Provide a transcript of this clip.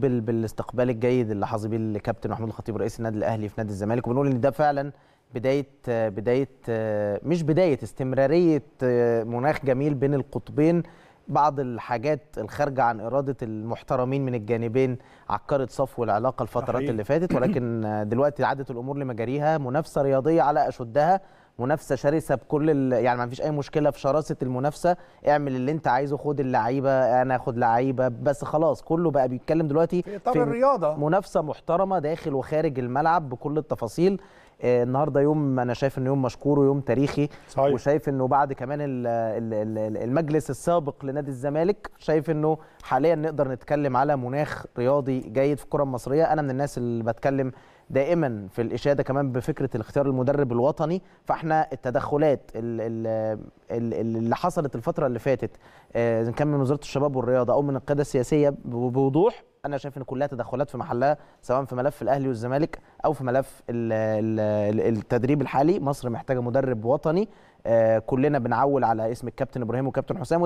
بال بالاستقبال الجيد اللي حظي بيه الكابتن محمود الخطيب رئيس النادي الاهلي في نادي الزمالك وبنقول ان ده فعلا بدايه بدايه مش بدايه استمراريه مناخ جميل بين القطبين بعض الحاجات الخارجه عن اراده المحترمين من الجانبين عكرت صفو العلاقه الفترات صحيح. اللي فاتت ولكن دلوقتي عادت الامور لمجاريها منافسه رياضيه على اشدها منافسه شرسه بكل ال... يعني ما فيش اي مشكله في شراسه المنافسه اعمل اللي انت عايزه خد اللعيبه انا اخد لعيبه بس خلاص كله بقى بيتكلم دلوقتي في, في الرياضه منافسه محترمه داخل وخارج الملعب بكل التفاصيل آه، النهارده يوم انا شايف انه يوم مشكور ويوم تاريخي صحيح. وشايف انه بعد كمان المجلس السابق لنادي الزمالك شايف انه حاليا نقدر نتكلم على مناخ رياضي جيد في الكره المصريه انا من الناس اللي بتكلم دائما في الاشاده كمان بفكره الاختيار المدرب الوطني فاحنا احنا التدخلات اللي حصلت الفتره اللي فاتت آه، ان كان من وزاره الشباب والرياضه او من القياده السياسيه بوضوح انا شايف ان كلها تدخلات في محلها سواء في ملف الاهلي والزمالك او في ملف التدريب الحالي مصر محتاجه مدرب وطني آه، كلنا بنعول على اسم الكابتن ابراهيم وكابتن حسام